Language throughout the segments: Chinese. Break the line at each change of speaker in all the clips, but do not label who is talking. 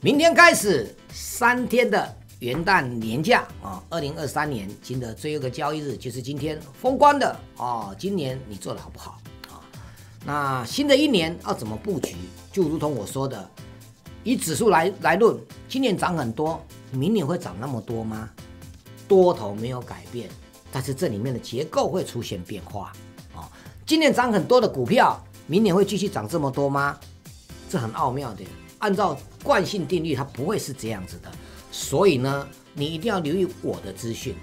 明天开始三天的元旦年假啊，二零二三年新的最后一个交易日就是今天，风光的啊，今年你做的好不好啊？那新的一年要怎么布局？就如同我说的，以指数来来论，今年涨很多，明年会涨那么多吗？多头没有改变，但是这里面的结构会出现变化啊。今年涨很多的股票，明年会继续涨这么多吗？这很奥妙的。按照惯性定律，它不会是这样子的，所以呢，你一定要留意我的资讯。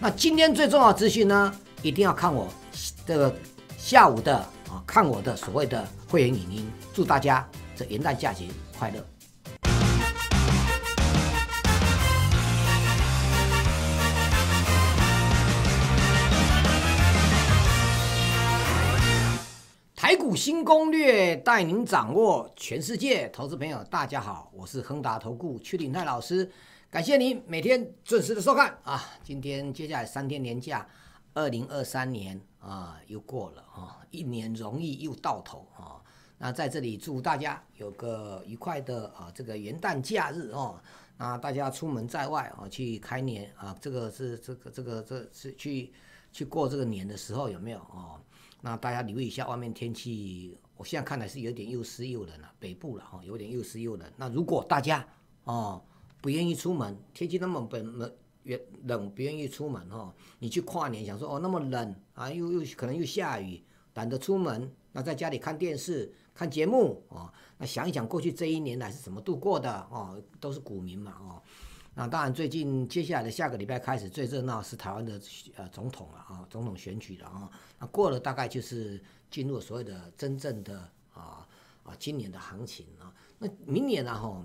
那今天最重要的资讯呢，一定要看我这个下午的啊，看我的所谓的会员影音。祝大家这元旦假期快乐。股新攻略带您掌握全世界，投资朋友大家好，我是亨达投顾邱鼎泰老师，感谢您每天准时的收看啊！今天接下来三天年假，二零二三年啊又过了啊，一年容易又到头啊！那在这里祝大家有个愉快的啊这个元旦假日哦！那大家出门在外啊去开年啊，这个是这个这个这是去去过这个年的时候有没有哦？那大家留意一下外面天气，我现在看来是有点又湿又冷了，北部了哈，有点又湿又冷。那如果大家哦不愿意出门，天气那么冷，不愿意出门哈，你去跨年想说哦那么冷啊，又又可能又下雨，懒得出门，那在家里看电视看节目啊，那想一想过去这一年来是怎么度过的哦，都是股民嘛哦。那当然，最近接下来的下个礼拜开始最热闹是台湾的呃总统了啊，总统选举了啊。那过了大概就是进入所有的真正的啊啊今年的行情啊。那明年呢哈，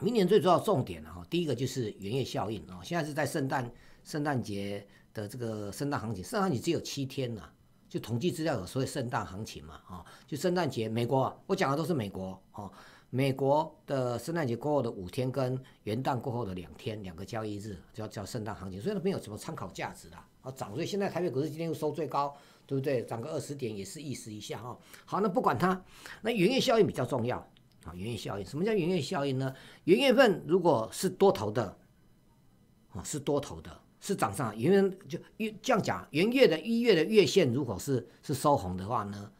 明年最主要重点呢哈，第一个就是元月效应啊。现在是在圣诞圣诞节的这个圣诞行情，圣诞行情只有七天啊。就统计资料有所谓圣诞行情嘛啊，就圣诞节美国，我讲的都是美国哦。美国的圣诞节过后的五天跟元旦过后的两天，两个交易日叫叫圣诞行情，所以它没有什么参考价值的？啊，涨，所以现在台北股市今天又收最高，对不对？涨个二十点也是意思一下哈。好，那不管它，那元月效应比较重要啊。元月效应，什么叫元月效应呢？元月份如果是多头的，啊，是多头的，是涨上。元月就月这样讲，元月的一月的月线如果是是收红的话呢，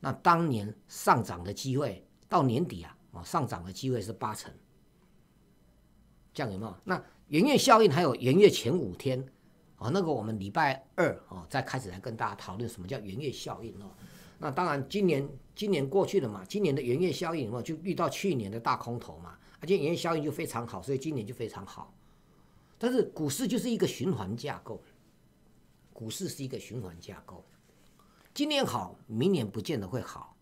那当年上涨的机会到年底啊。上涨的机会是八成，这样有没有？那元月效应还有元月前五天啊，那个我们礼拜二哦再开始来跟大家讨论什么叫元月效应哦。那当然，今年今年过去了嘛，今年的元月效应有没有就遇到去年的大空头嘛？而且元月效应就非常好，所以今年就非常好。但是股市就是一个循环架构，股市是一个循环架构，今年好，明年不见得会好。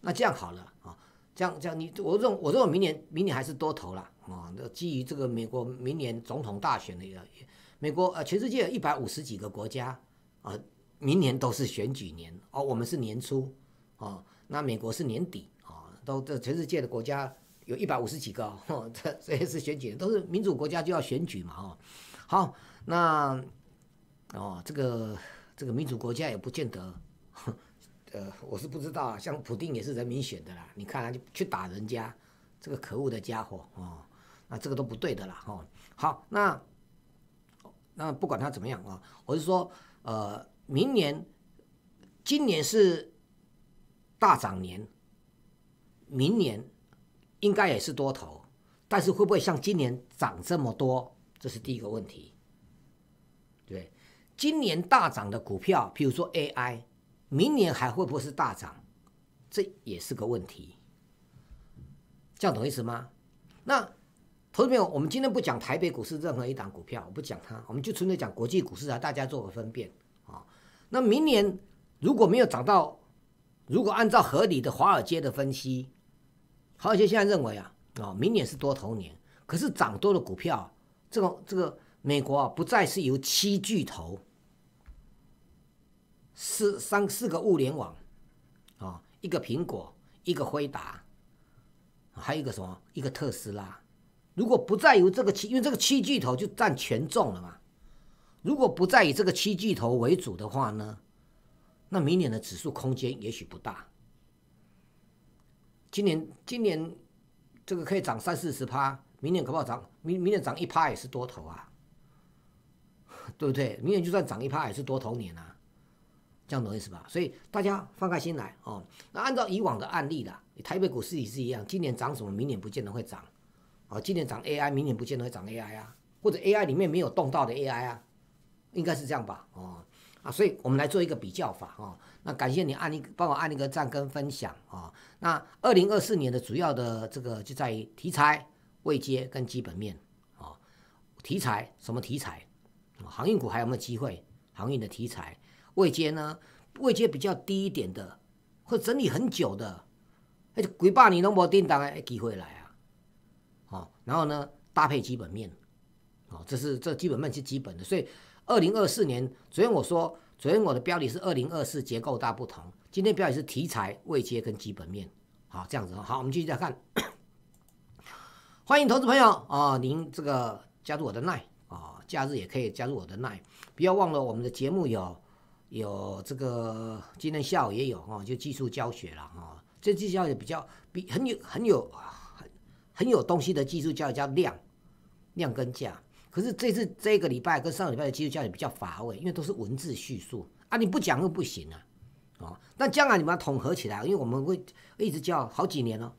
那这样好了啊，这样这样你，我认我认为明年明年还是多投了啊。那基于这个美国明年总统大选的一个，美国呃全世界一百五十几个国家啊，明年都是选举年哦。我们是年初哦，那美国是年底啊，都这全世界的国家有一百五十几个，这这也是选举，都是民主国家就要选举嘛哦。好，那哦这个这个民主国家也不见得。呃，我是不知道啊，像普丁也是人民选的啦，你看啊，就去打人家这个可恶的家伙哦，那这个都不对的啦哦。好，那那不管他怎么样啊，我是说，呃，明年今年是大涨年，明年应该也是多头，但是会不会像今年涨这么多，这是第一个问题。对，今年大涨的股票，比如说 AI。明年还会不会是大涨？这也是个问题，这样懂意思吗？那投资朋友，我们今天不讲台北股市任何一档股票，我不讲它，我们就纯粹讲国际股市啊，大家做个分辨啊。那明年如果没有涨到，如果按照合理的华尔街的分析，华尔街现在认为啊，啊，明年是多头年，可是涨多的股票，这个这个美国啊，不再是由七巨头。四三四个物联网，啊，一个苹果，一个辉达，还有一个什么？一个特斯拉。如果不再由这个七，因为这个七巨头就占权重了嘛。如果不再以这个七巨头为主的话呢，那明年的指数空间也许不大。今年今年这个可以涨三四十趴，明年可不好涨。明明年涨一趴也是多头啊，对不对？明年就算涨一趴也是多头年啊。这样懂意思吧？所以大家放开心来哦。那按照以往的案例啦，你台北股市也是一样，今年涨什么，明年不见得会涨。哦，今年涨 AI，明年不见得会涨 AI 啊，或者 AI 里面没有动到的 AI 啊，应该是这样吧？哦啊，所以我们来做一个比较法哦。那感谢你按一帮我按一个赞跟分享啊。那二零二四年的主要的这个就在于题材未接跟基本面啊。题材什么题材？航运股还有没有机会？航运的题材。位阶呢？位阶比较低一点的，或整理很久的，哎，鬼霸你能否定档有机会来啊？哦，然后呢，搭配基本面，哦，这是这基本面是基本的，所以二零二四年昨天我说，昨天我的标题是二零二四结构大不同，今天标题是题材位阶跟基本面，好这样子，好，我们继续来看，欢迎投资朋友啊，您这个加入我的 i NIGHT 啊，假日也可以加入我的 n i NIGHT，不要忘了我们的节目有。有这个，今天下午也有哈，就技术教学了哈。这技术教学比较比很有很有很很有东西的技术教育叫量量跟价。可是这次这个礼拜跟上个礼拜的技术教育比较乏味，因为都是文字叙述啊，你不讲又不行啊，哦。那将来你们要统合起来，因为我们会一直教好几年哦。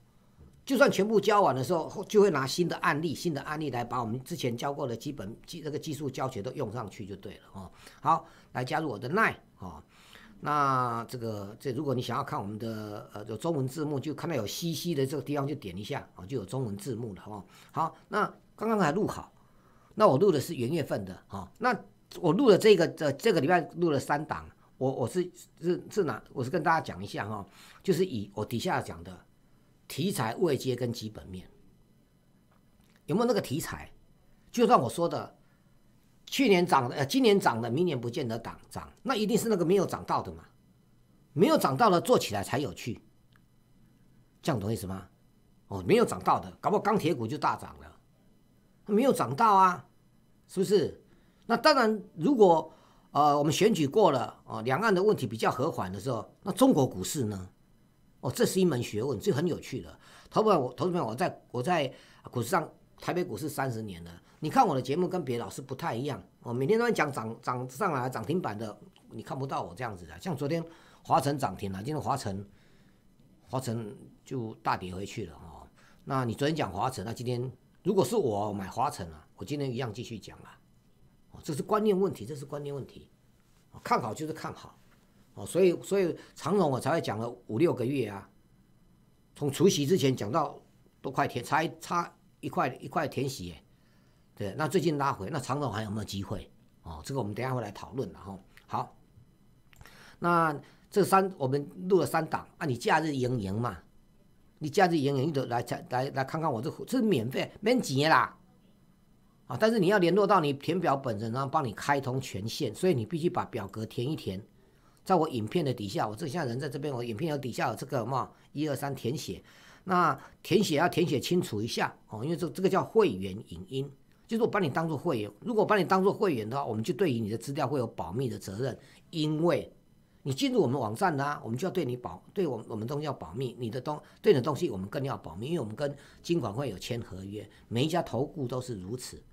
就算全部教完的时候，就会拿新的案例、新的案例来把我们之前教过的基本技那个技术教学都用上去就对了哦。好，来加入我的奈哦。那这个这如果你想要看我们的呃有中文字幕，就看到有西西的这个地方就点一下哦，就有中文字幕了哦。好，那刚刚才录好，那我录的是元月份的哦。那我录了这个这这个礼拜录了三档，我我是是是哪？我是跟大家讲一下哈，就是以我底下讲的。题材未接跟基本面有没有那个题材？就算我说的去年涨的，呃，今年涨的，明年不见得涨，涨那一定是那个没有涨到的嘛。没有涨到的做起来才有趣，这样懂意思吗？哦，没有涨到的，搞不好钢铁股就大涨了，没有涨到啊，是不是？那当然，如果呃我们选举过了，哦，两岸的问题比较和缓的时候，那中国股市呢？这是一门学问，这很有趣的。朋友我投资朋友，我在我在股市上，台北股市三十年了。你看我的节目跟别的老师不太一样，我每天都在讲涨涨上来涨停板的，你看不到我这样子的。像昨天华晨涨停了，今天华晨华晨就大跌回去了哦。那你昨天讲华晨，那今天如果是我买华晨啊，我今天一样继续讲啊。哦，这是观念问题，这是观念问题。看好就是看好。哦，所以所以长荣我才会讲了五六个月啊，从除夕之前讲到都快填才差一块一块填息哎，对，那最近拉回那长荣还有没有机会？哦，这个我们等下会来讨论然后好，那这三我们录了三档啊，你假日盈盈嘛，你假日盈盈你得来来来看看我这这是免费免钱啦，啊，但是你要联络到你填表本人，然后帮你开通权限，所以你必须把表格填一填。在我影片的底下，我这现在人在这边，我影片有底下有这个嘛，一二三填写，那填写要填写清楚一下哦，因为这这个叫会员影音，就是我把你当做会员，如果把你当做会员的话，我们就对于你的资料会有保密的责任，因为你进入我们网站呢、啊，我们就要对你保，对我我们东西要保密，你的东对你的东西我们更要保密，因为我们跟金管会有签合约，每一家投顾都是如此，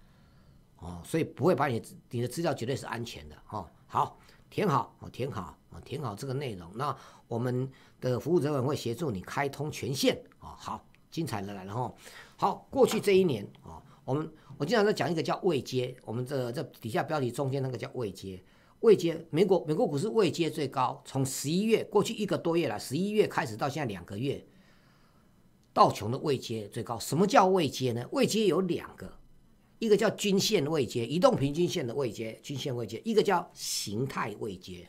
哦，所以不会把你你的资料绝对是安全的哦，好。填好，哦，填好，哦，填好这个内容。那我们的服务人员会协助你开通权限，哦，好，精彩的来，然后，好，过去这一年，哦，我们我经常在讲一个叫未接，我们这这底下标题中间那个叫未接，未接，美国美国股市未接最高，从十一月过去一个多月了，十一月开始到现在两个月，道琼的未接最高。什么叫未接呢？未接有两个。一个叫均线位阶，移动平均线的位阶，均线位阶；一个叫形态位阶。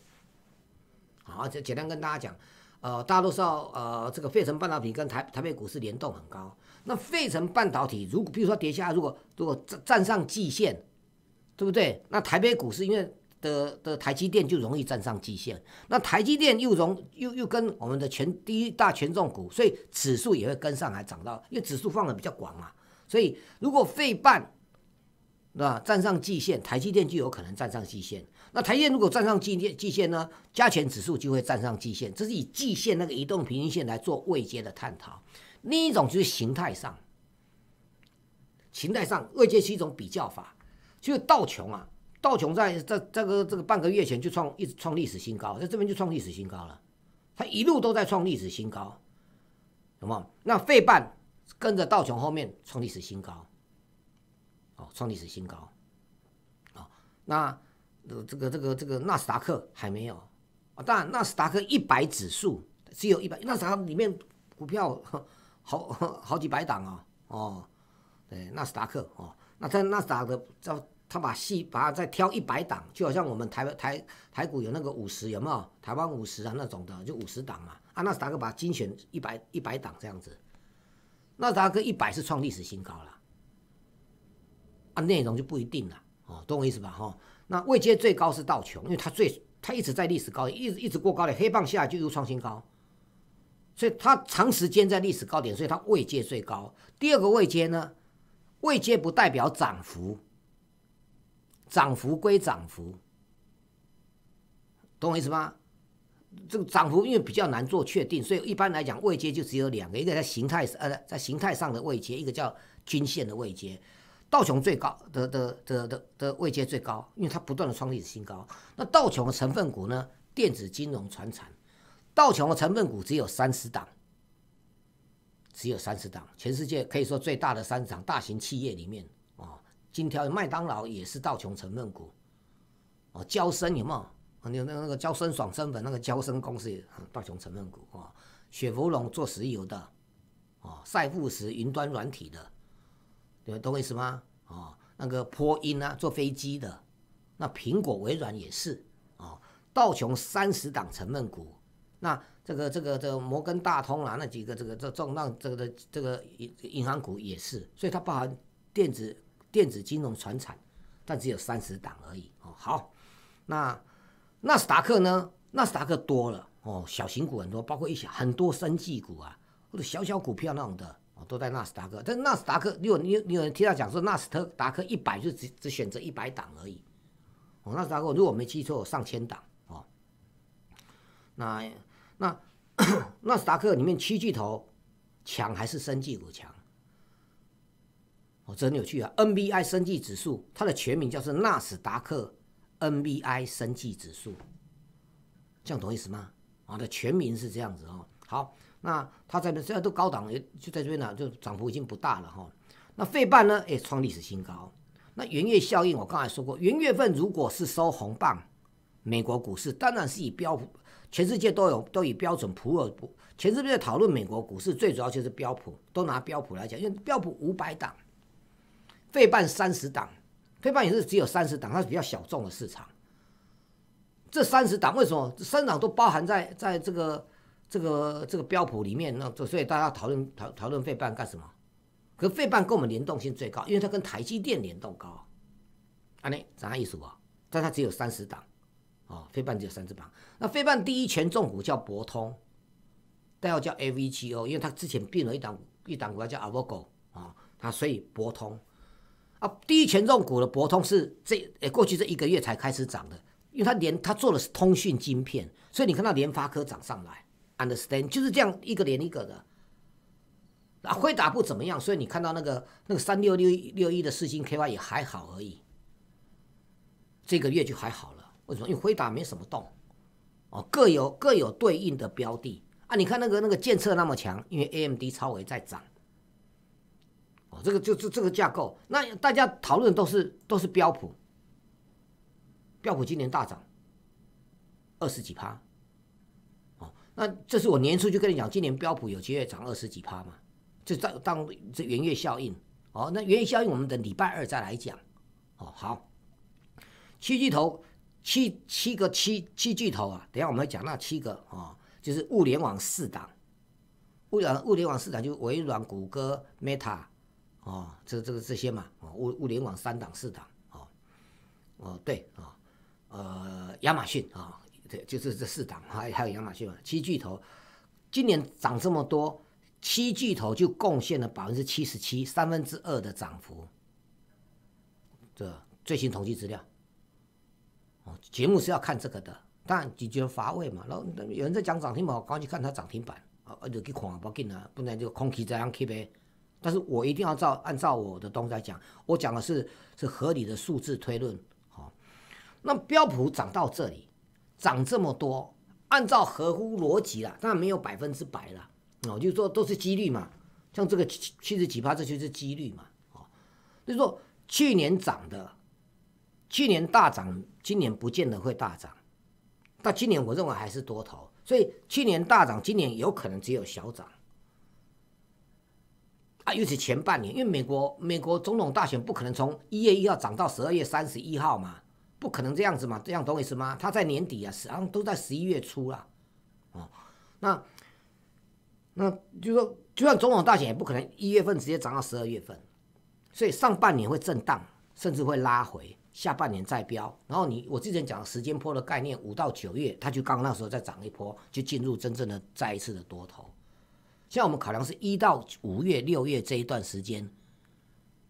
好，就简单跟大家讲，呃，大家都知道，呃，这个费城半导体跟台台北股市联动很高。那费城半导体如果，比如说跌下，如果如果站站上季线，对不对？那台北股市因为的的台积电就容易站上季线，那台积电又容又又跟我们的全第一大权重股，所以指数也会跟上来涨到，因为指数放的比较广嘛。所以如果费半那站上季线，台积电就有可能站上季线。那台积电如果站上季线，季线呢，加权指数就会站上季线。这是以季线那个移动平均线来做位阶的探讨。另一种就是形态上，形态上位阶是一种比较法，就是道琼啊，道琼在这这个这个半个月前就创一直创历史新高，在这边就创历史新高了，它一路都在创历史新高，懂吗？那费半跟着道琼后面创历史新高。哦，创历史新高。哦，那这个这个这个纳斯达克还没有啊。当然，纳斯达克一百指数只有一百，纳斯达克里面股票好好几百档啊。哦，对，纳斯达克哦，那在纳斯达克叫他把细把它再挑一百档，就好像我们台湾台台股有那个五十没有？台湾五十啊那种的，就五十档嘛。啊，纳斯达克把精选一百一百档这样子，纳斯达克一百是创历史新高了。按内容就不一定了哦，懂我意思吧？哈，那位阶最高是道琼，因为它最，它一直在历史高，一直一直过高的，黑棒下来就又创新高，所以它长时间在历史高点，所以它位阶最高。第二个位阶呢，位阶不代表涨幅，涨幅归涨幅，懂我意思吗？这个涨幅因为比较难做确定，所以一般来讲位阶就只有两个，一个在形态呃在形态上的位阶，一个叫均线的位阶。道琼最高的的的的的位阶最高，因为它不断的创历史新高。那道琼的成分股呢？电子、金融、船产。道琼的成分股只有三十档，只有三十档。全世界可以说最大的三十档大型企业里面，哦，金条、麦当劳也是道琼成分股。哦，娇生有没有？有那个那个娇生爽身粉那个娇生公司，道琼成分股哦，雪佛龙做石油的，哦，赛富时云端软体的。对，懂我意思吗？哦，那个波音啊，坐飞机的，那苹果、微软也是哦，道琼三十档成分股，那这个、这个、这个摩根大通啊，那几个这个、这重那这个的这个银银行股也是，所以它包含电子、电子金融、船产，但只有三十档而已哦。好，那纳斯达克呢？纳斯达克多了哦，小型股很多，包括一些很多生技股啊，或者小小股票那种的。都在纳斯达克，但纳斯达克，你有你你有人听到讲说纳斯特达克一百就只只选择一百档而已，哦纳斯达克如果我没记错上千档哦，那那 纳斯达克里面七巨头强还是升绩股强？哦，真有趣啊！NBI 升绩指数，它的全名叫做纳斯达克 NBI 升绩指数，这样懂意思吗？啊的全名是这样子哦。好。那它这边现在都高档，就在这边呢，就涨幅已经不大了哈。那费半呢，也创历史新高。那元月效应，我刚才说过，元月份如果是收红棒，美国股市当然是以标，全世界都有都以标准普尔，全世界讨论美国股市最主要就是标普，都拿标普来讲，因为标普五百档，费半三十档，费半也是只有三十档，它是比较小众的市场。这三十档为什么？这三十档都包含在在这个。这个这个标普里面，那所以大家讨论讨讨论费半干什么？可费半跟我们联动性最高，因为它跟台积电联动高。啊，你啥意思不？但它只有三十档，哦，费半只有三十档。那费半第一权重股叫博通，但要叫 AVGO，因为它之前并了一档一档股叫 Avago 啊，那所以博通啊，第一权重股的博通是这诶过去这一个月才开始涨的，因为它连它做的是通讯晶片，所以你看到联发科涨上来。understand 就是这样一个连一个的，啊辉达不怎么样，所以你看到那个那个三六六六一的四星 K Y 也还好而已，这个月就还好了，为什么？因为辉达没什么动，哦各有各有对应的标的啊，你看那个那个建设那么强，因为 A M D 超维在涨，哦这个就这这个架构，那大家讨论都是都是标普，标普今年大涨二十几趴。那这是我年初就跟你讲，今年标普有机会涨二十几趴嘛？这当当这元月效应哦。那元月效应，我们等礼拜二再来讲哦。好，七巨头，七七个七七巨头啊。等下我们会讲那七个啊，就是物联网四档，物联物联网四档就微软、谷歌、Meta 哦，这这个这些嘛哦，物物联网三档四档哦哦对啊，呃，亚马逊啊。对，就是这四档，还还有亚马逊嘛，七巨头今年涨这么多，七巨头就贡献了百分之七十七，三分之二的涨幅。这最新统计资料。哦，节目是要看这个的，但你觉得乏味嘛？然后有人在讲涨停板，我赶快去看它涨停板。啊，就去看啊，不紧啊，不能就空气这样 keep 呗。但是我一定要照按照我的东西来讲，我讲的是是合理的数字推论。好，那标普涨到这里。涨这么多，按照合乎逻辑啦，当然没有百分之百啦，哦，就是说都是几率嘛，像这个七七十几趴，这就是几率嘛，哦，就是说去年涨的，去年大涨，今年不见得会大涨，但今年我认为还是多头，所以去年大涨，今年有可能只有小涨，啊，尤其前半年，因为美国美国总统大选不可能从一月一号涨到十二月三十一号嘛。不可能这样子嘛？这样懂我意思吗？他在年底啊，实际上都在十一月初了，哦，那那就说，就算总统大选也不可能一月份直接涨到十二月份，所以上半年会震荡，甚至会拉回，下半年再飙。然后你我之前讲的时间坡的概念，五到九月，它就刚刚那时候再涨一波，就进入真正的再一次的多头。现在我们考量是一到五月、六月这一段时间，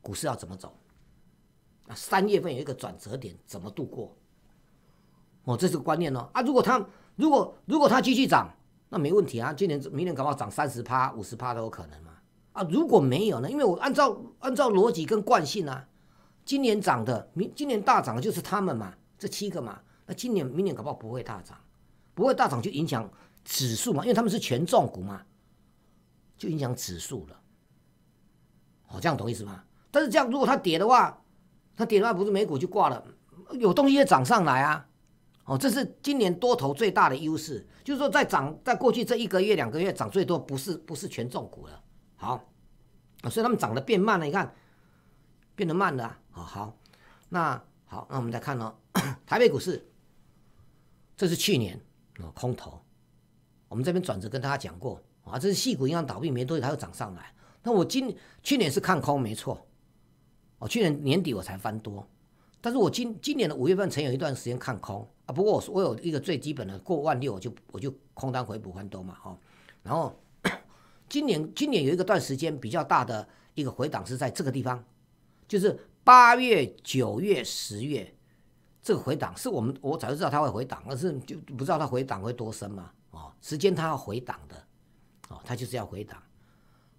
股市要怎么走？啊，三月份有一个转折点，怎么度过？哦，这是个观念哦。啊！如果它如果如果它继续涨，那没问题啊。今年、明年搞不好涨三十趴、五十趴都有可能嘛。啊，如果没有呢？因为我按照按照逻辑跟惯性啊，今年涨的，明今年大涨的就是他们嘛，这七个嘛。那今年明年搞不好不会大涨，不会大涨就影响指数嘛，因为他们是权重股嘛，就影响指数了。哦，这样懂意思吗？但是这样，如果它跌的话。那跌的话不是美股就挂了，有东西也涨上来啊！哦，这是今年多头最大的优势，就是说在涨，在过去这一个月两个月涨最多不是不是权重股了，好，所以他们涨得变慢了，你看变得慢了啊！好，那好，那我们再看哦，台北股市，这是去年哦空头，我们这边转折跟大家讲过啊，这是细股一样倒闭没多久它又涨上来，那我今去年是看空没错。我去年年底我才翻多，但是我今今年的五月份曾有一段时间看空啊。不过我我有一个最基本的过万六，我就我就空单回补翻多嘛，哦，然后今年今年有一个段时间比较大的一个回档是在这个地方，就是八月、九月、十月这个回档是我们我早就知道它会回档，但是就不知道它回档会多深嘛，哦，时间它要回档的，哦，它就是要回档。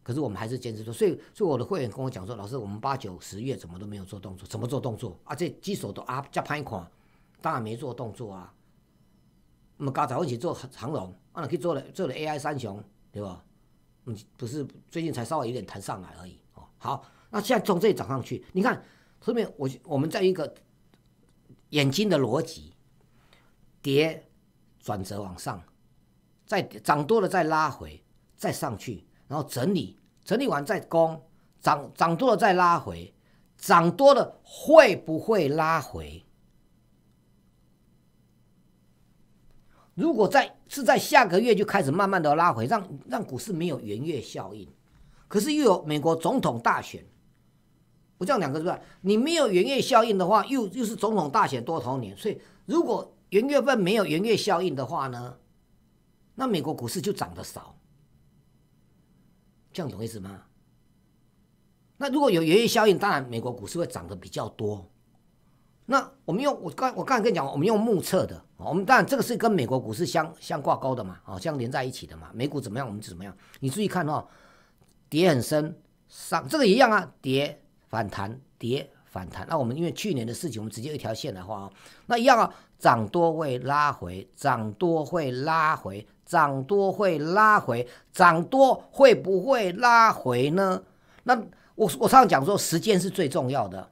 可是我们还是坚持做，所以所以我的会员跟我讲说，老师，我们八九十月怎么都没有做动作，怎么做动作啊？这基手都啊加一款，当然没做动作啊。那么加在一起做长龙，啊，可以做了做了 AI 三雄，对吧？嗯，不是最近才稍微有点弹上来而已哦。好，那现在从这里涨上去，你看后面我我们在一个眼睛的逻辑，跌转折往上，再涨多了再拉回，再上去。然后整理，整理完再攻，涨涨多了再拉回，涨多了会不会拉回？如果在是在下个月就开始慢慢的拉回，让让股市没有圆月效应，可是又有美国总统大选，不这样两个是吧？你没有圆月效应的话，又又是总统大选多头年，所以如果元月份没有元月效应的话呢，那美国股市就涨得少。这样懂意思吗？那如果有原油效应，当然美国股市会涨得比较多。那我们用我刚我刚才跟你讲，我们用目测的，我们当然这个是跟美国股市相相挂钩的嘛，哦，相连在一起的嘛。美股怎么样，我们怎么样？你注意看哈，跌很深，上这个一样啊，跌反弹，跌反弹。那我们因为去年的事情，我们直接一条线来画啊，那一样啊，涨多会拉回，涨多会拉回。涨多会拉回，涨多会不会拉回呢？那我我上讲说，时间是最重要的，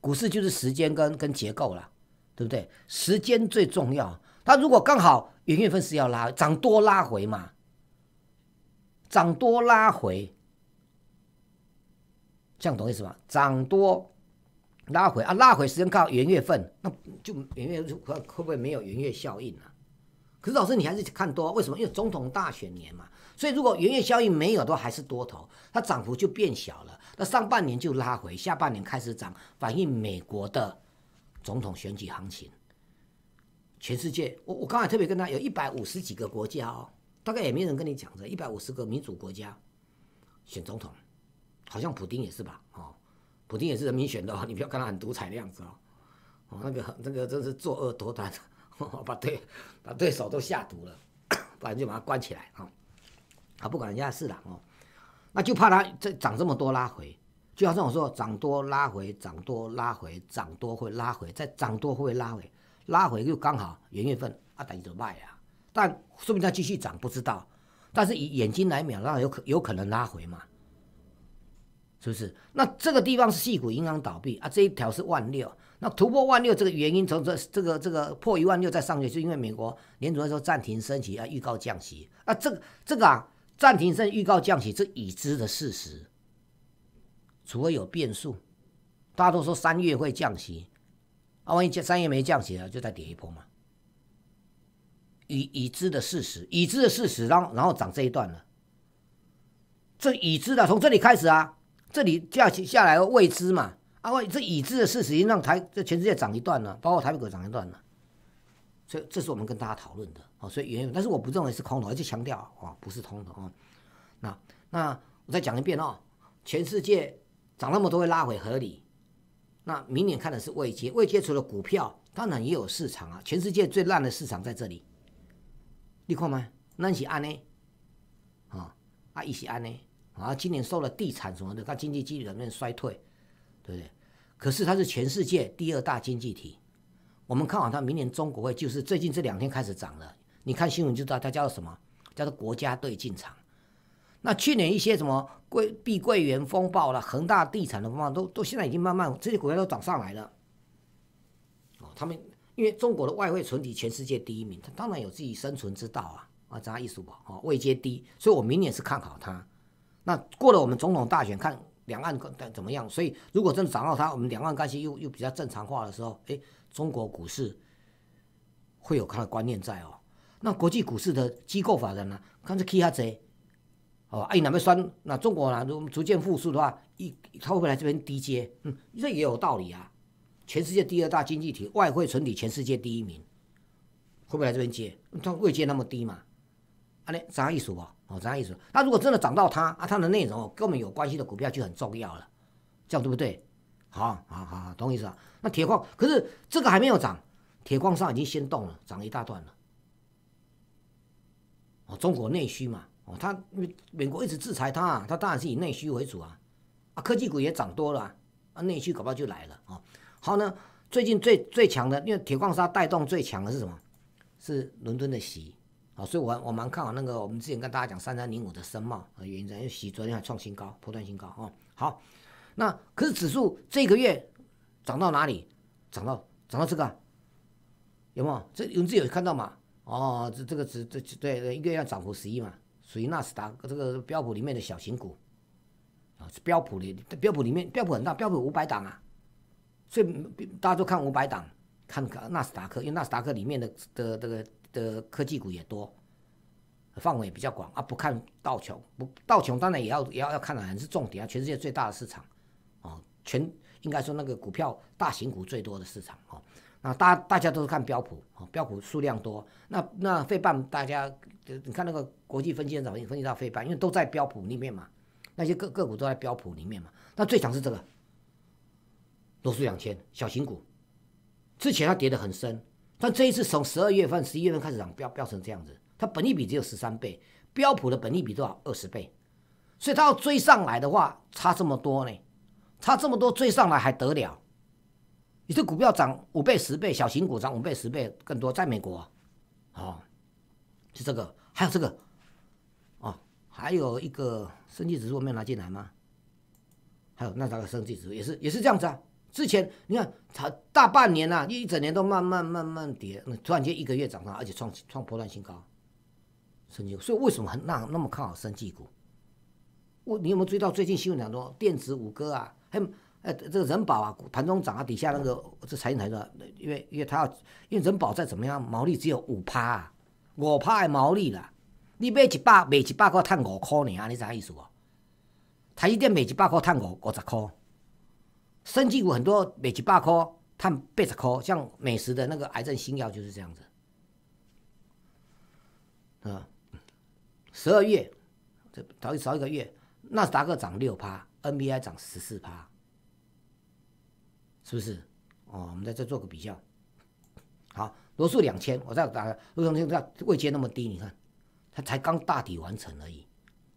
股市就是时间跟跟结构了，对不对？时间最重要，它如果刚好元月份是要拉涨多拉回嘛？涨多拉回，这样懂意思吗？涨多拉回啊，拉回时间靠元月份，那就元月会会不会没有元月效应啊？可是老师，你还是看多，为什么？因为总统大选年嘛，所以如果元月效应没有，都还是多头，它涨幅就变小了。那上半年就拉回，下半年开始涨，反映美国的总统选举行情。全世界，我我刚才特别跟他，有一百五十几个国家哦，大概也没人跟你讲这一百五十个民主国家选总统，好像普京也是吧？哦，普京也是人民选的，你不要看他很独裁的样子哦，哦，那个那个真是作恶多端。把对，把对手都下毒了，不然就把他关起来啊！他不管人家事了哦，那就怕他这涨这么多拉回，就好像我说涨多拉回，涨多拉回，涨多会拉回，再涨多会拉回，拉回又刚好元月份啊，等于就卖了。但说明它继续涨不知道，但是以眼睛来瞄，那有可有可能拉回嘛？是不是？那这个地方是细股银行倒闭啊，这一条是万六。那突破万六这个原因，从这这个这个破一万六再上去，就因为美国联储会说暂停升息啊，预告降息啊，这个这个啊，暂停升、预告降息，这已知的事实，除了有变数，大家都说三月会降息，啊，万一降三月没降息啊，就再跌一波嘛。已已知的事实，已知的事实，然后然后涨这一段了，这已知的，从这里开始啊，这里降下来了，未知嘛。啊！我这已知的事实已经让台这全世界涨一段了，包括台北股涨一段了。所以这是我们跟大家讨论的哦。所以，但是我不认为是空头，而且强调哦，不是空头哦。那那我再讲一遍哦，全世界涨那么多会拉回合理。那明年看的是未接，未接除了股票，当然也有市场啊。全世界最烂的市场在这里，你看吗？那是安呢，啊啊一起安呢。啊，今年受了地产什么的，它经济基本面衰退。对不对？可是它是全世界第二大经济体，我们看好它。明年中国会就是最近这两天开始涨了。你看新闻就知道它叫做什么，叫做国家队进场。那去年一些什么桂碧桂园风暴了，恒大地产的风暴都都现在已经慢慢这些股票都涨上来了。哦，他们因为中国的外汇存底全世界第一名，它当然有自己生存之道啊啊，样易数吧，啊，位阶低，所以我明年是看好它。那过了我们总统大选看。两岸怎怎么样？所以如果真的掌握它，我们两岸关系又又比较正常化的时候，哎，中国股市会有它的观念在哦。那国际股市的机构法人呢，看这 key 哈多哦。哎，那边酸？那中国呢，如逐渐复苏的话，一它会不会来这边低接？嗯，这也有道理啊。全世界第二大经济体，外汇存底全世界第一名，会不会来这边接？它会接那么低嘛？啊，你怎意思不？哦，怎意思？那如果真的涨到它啊，它的内容跟我们有关系的股票就很重要了，这样对不对？好，好，好，懂意思？那铁矿可是这个还没有涨，铁矿砂已经先动了，涨一大段了。哦，中国内需嘛，哦，它美国一直制裁它，它当然是以内需为主啊。啊，科技股也涨多了，啊，内需搞不好就来了啊。好呢，最近最最强的，因为铁矿砂带动最强的是什么？是伦敦的锡。啊，所以我我蛮看好那个，我们之前跟大家讲三三零五的茂啊，原因在因为昨天还创新高，破断新高啊。好，那可是指数这个月涨到哪里？涨到涨到这个，有没有？这你们自己有看到嘛？哦，这这个指这对对，一个月要涨幅十一嘛，属于纳斯达克这个标普里面的小型股啊，是标普的标普里面标普很大，标普五百档啊，所以大家都看五百档，看纳斯达克，因为纳斯达克里面的的这个。的科技股也多，范围也比较广啊！不看道琼，不道琼当然也要也要要看的，很是重点啊！全世界最大的市场，哦，全应该说那个股票大型股最多的市场啊！那大大家都是看标普哦，标普数量多，那那费半大家，你看那个国际分析早已分析到费半，因为都在标普里面嘛，那些个个股都在标普里面嘛。那最强是这个，罗素两千小型股，之前它跌的很深。但这一次从十二月份、十一月份开始涨，飙飙成这样子，它本益比只有十三倍，标普的本益比多少？二十倍，所以它要追上来的话，差这么多呢？差这么多追上来还得了？你这股票涨五倍、十倍，小型股涨五倍、十倍更多，在美国，哦，是这个，还有这个，哦，还有一个升计指数没有拿进来吗？还有那大的升计指数也是也是这样子啊。之前你看它大半年呐，一整年都慢慢慢慢跌，突然间一个月涨上，而且创创破断新高，股。所以为什么很那那么看好科技股？我你有没有注意到最近新闻讲说，电子五哥啊，还哎这个人保啊，盘中涨啊，底下那个这财经台说，因为因为他要，因为人保再怎么样，毛利只有五趴啊，五趴的毛利啦，你买一百卖一百块赚五块呢，你啥意思哦？他一定卖一百块赚五五十块。生技股很多每几百科，它八十科，像美食的那个癌症新药就是这样子，啊，十二月，这早一早一个月，纳斯达克涨六趴，NBI 涨十四趴，是不是？哦，我们再再做个比较，好，罗素两千，我再打罗素么千在位阶那么低，你看，它才刚大底完成而已，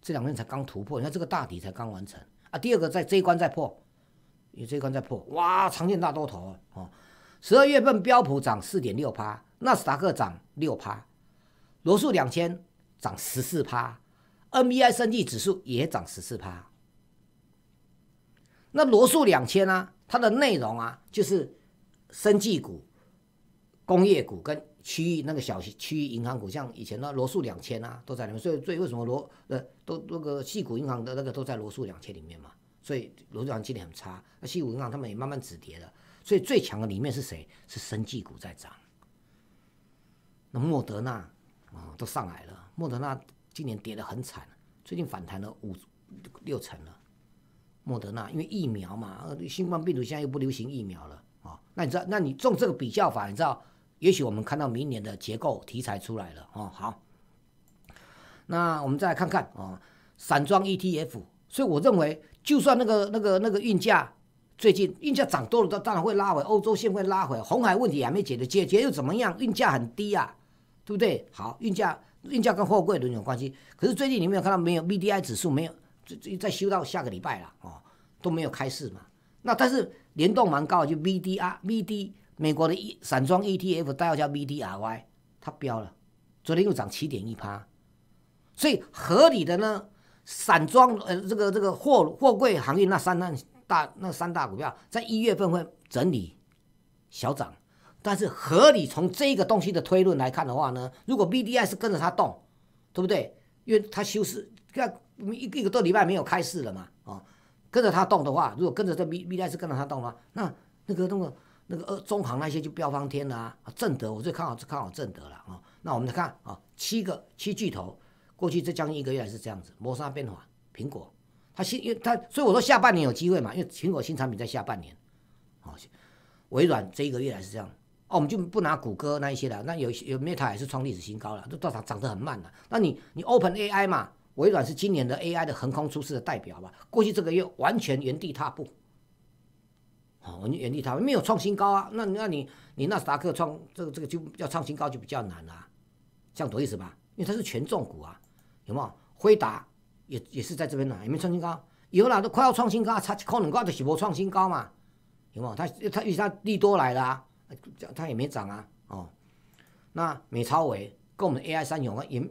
这两天才刚突破，你看这个大底才刚完成啊，第二个在这一关再破。你这一关在破哇，常见大多头哦。十二月份标普涨四点六趴，纳斯达克涨六趴，罗素两千涨十四趴，NBI 升绩指数也涨十四趴。那罗素两千呢？它的内容啊，就是生技股、工业股跟区域那个小区域银行股，像以前的罗素两千啊，都在里面。所以，所以为什么罗呃都那个细股银行的那个都在罗素两千里面嘛？所以罗立强今年很差，那西武银行他们也慢慢止跌了。所以最强的里面是谁？是生技股在涨。那莫德纳啊，都上来了。莫德纳今年跌得很惨，最近反弹了五六成了。莫德纳因为疫苗嘛，新冠病毒现在又不流行疫苗了啊。那你知道？那你中这个比较法，你知道？也许我们看到明年的结构题材出来了哦。好，那我们再来看看啊，散装 ETF。所以我认为。就算那个那个那个运价最近运价涨多了，它当然会拉回。欧洲线会拉回，红海问题还没解决，解决又怎么样？运价很低啊，对不对？好，运价运价跟货柜轮有关系。可是最近你没有看到没有 B D I 指数没有，最再在修到下个礼拜了哦，都没有开市嘛。那但是联动蛮高的，就 V D R V D 美国的 E 散装 E T F，大家叫 V D R Y，它飙了，昨天又涨七点一趴，所以合理的呢？散装呃，这个这个货货柜行业那三大大那三大股票在一月份会整理小涨，但是合理从这个东西的推论来看的话呢，如果 B D I 是跟着它动，对不对？因为它休市，看一一个多礼拜没有开市了嘛，哦，跟着它动的话，如果跟着这 B B D I 是跟着它动的话，那那个那个那个呃中行那些就飙翻天了啊！正德，我最看好看好正德了啊！那我们来看啊，七个七巨头。过去这将近一个月还是这样子，没啥变化。苹果，它新，它所以我说下半年有机会嘛，因为苹果新产品在下半年。好，微软这一个月来是这样。哦，我们就不拿谷歌那一些了。那有有 Meta 也是创历史新高了，都到涨涨得很慢了。那你你 Open AI 嘛，微软是今年的 AI 的横空出世的代表吧？过去这个月完全原地踏步。好，完全原地踏步没有创新高啊。那那你你纳斯达克创这个这个就要创新高就比较难了，这样懂我意思吧？因为它是权重股啊。有没有？辉达也也是在这边呢，有没创新高。有啦，都快要创新高，差可能两毫的，是不创新高嘛？有没有？它它因为它利多来了，它也没涨啊。哦，那美超伟跟我们 AI 三雄啊，也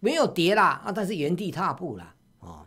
没有跌啦啊，但是原地踏步啦，哦，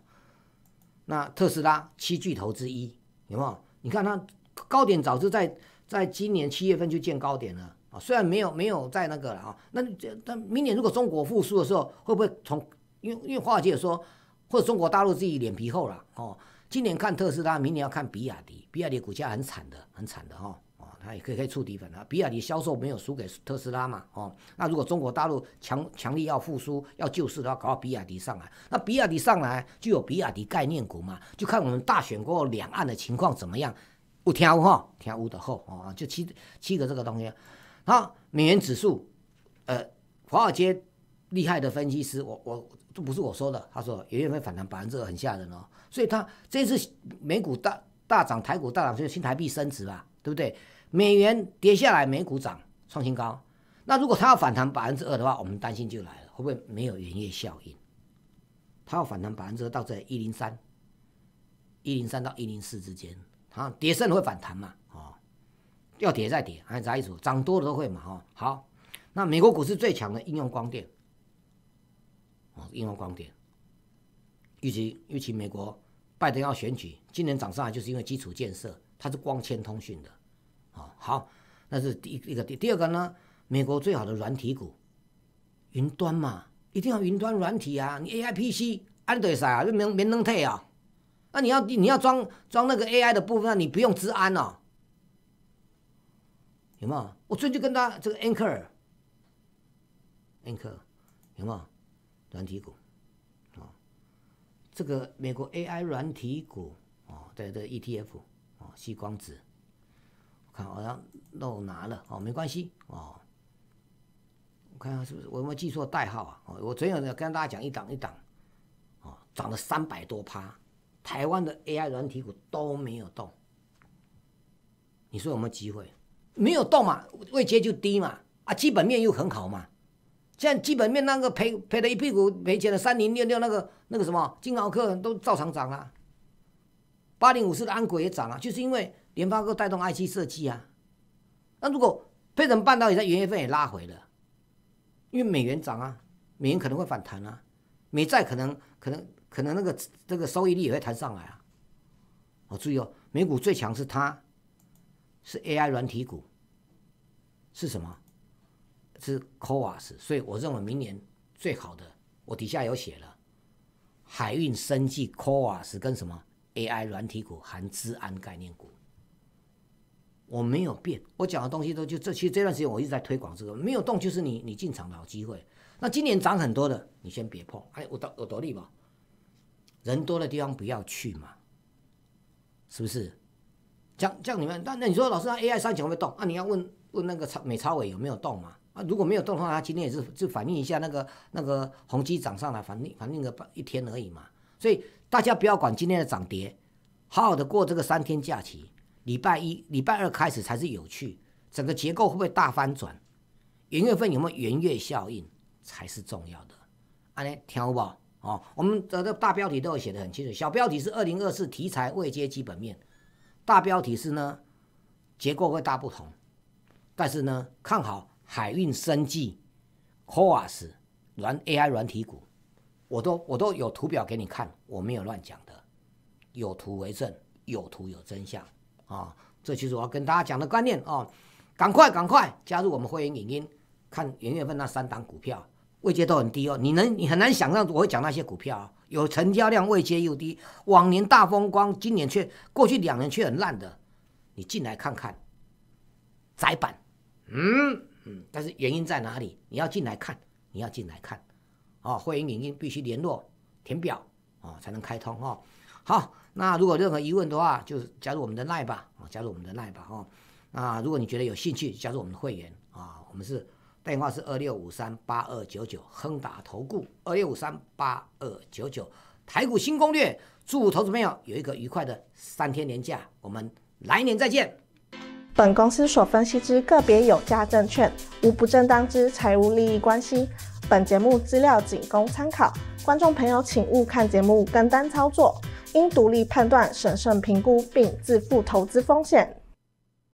那特斯拉七巨头之一有没有？你看它高点早就在在今年七月份就见高点了啊，虽然没有没有在那个了啊。那这但明年如果中国复苏的时候，会不会从？因为因为华尔街说，或者中国大陆自己脸皮厚了哦，今年看特斯拉，明年要看比亚迪。比亚迪股价很惨的，很惨的哈，哦，那也可以可以触底粉了。比亚迪销售没有输给特斯拉嘛，哦，那如果中国大陆强强力要复苏，要救市的话，搞到比亚迪上来，那比亚迪上来就有比亚迪概念股嘛，就看我们大选过后两岸的情况怎么样，不挑哈，挑的厚哦，就七七个这个东西。那美元指数，呃，华尔街。厉害的分析师，我我这不是我说的，他说元月份反弹百分之二很吓人哦，所以他这次美股大大涨，台股大涨就是新台币升值吧，对不对？美元跌下来，美股涨创新高，那如果它要反弹百分之二的话，我们担心就来了，会不会没有元月效应？它要反弹百分之二到这一零三，一零三到一零四之间，它跌升会反弹嘛？哦，要跌再跌还是咋意思？涨多了都会嘛？哦，好，那美国股市最强的应用光电。哦，应用光点，预期预期美国拜登要选举，今年涨上来就是因为基础建设，它是光纤通讯的，哦好，那是第一个第二个呢，美国最好的软体股，云端嘛，一定要云端软体啊，你 A I P C 安对啥啊？就没没能退啊。那你要你要装装那个 A I 的部分，你不用资安哦，有没有？我最近跟他这个 Anchor，Anchor 有没有？软体股，哦，这个美国 AI 软体股，哦，大家的 ETF，哦，西光子，看好像漏拿了，哦，没关系，哦，我看下是不是我有没有记错代号啊？哦，我昨天有跟大家讲一档一档，哦，涨了三百多趴，台湾的 AI 软体股都没有动，你说有没有机会？没有动嘛，位阶就低嘛，啊，基本面又很好嘛。现在基本面那个赔赔的一屁股赔钱的三零六六那个那个什么金豪客都照常涨了，八零五四的安国也涨了，就是因为联发科带动 IC 设计啊。那如果飞成半导体在元月份也拉回了，因为美元涨啊，美元可能会反弹啊，美债可能可能可能那个这个收益率也会弹上来啊。哦、注意哦，美股最强是它，是 AI 软体股，是什么？是 c a 瓦 s 所以我认为明年最好的，我底下有写了，海运、生技、a 瓦 s 跟什么 AI 软体股、含治安概念股，我没有变，我讲的东西都就这。其实这段时间我一直在推广这个，没有动就是你你进场的好机会。那今年涨很多的，你先别碰。哎，我躲我躲利吧，人多的地方不要去嘛，是不是？像像你们，那那你说老师，AI 三九会动？啊，你要问问那个超美超伟有没有动嘛？啊，如果没有动的话，它今天也是就反映一下那个那个宏基涨上来，反映反映个半一天而已嘛。所以大家不要管今天的涨跌，好好的过这个三天假期。礼拜一、礼拜二开始才是有趣，整个结构会不会大翻转？元月份有没有元月效应才是重要的。尼听不？哦，我们的这大标题都会写的很清楚，小标题是二零二四题材未接基本面，大标题是呢结构会大不同，但是呢看好。海运生技、科瓦斯软 AI 软体股，我都我都有图表给你看，我没有乱讲的，有图为证，有图有真相啊！这就是我要跟大家讲的观念啊！赶快赶快加入我们会员影音，看元月份那三档股票，位阶都很低哦。你能你很难想象，我会讲那些股票有成交量位阶又低，往年大风光，今年却过去两年却很烂的，你进来看看，窄板，嗯。嗯，但是原因在哪里？你要进来看，你要进来看，哦，会员影音必须联络填表哦，才能开通哦。好，那如果任何疑问的话，就加入我们的 line 吧，哦，加入我们的 line 吧哦。那如果你觉得有兴趣，加入我们的会员啊，我们是电话是二六五三八二九九，亨达投顾二六五三八二九九，台股新攻略。祝投资朋友有一个愉快的三天年假，我们来年再见。本公司所分析之个别有价证券，无不正当之财务利益关系。本节目资料仅供参考，观众朋友请勿看节目跟单操作，应独立判断、审慎评估并自负投资风险。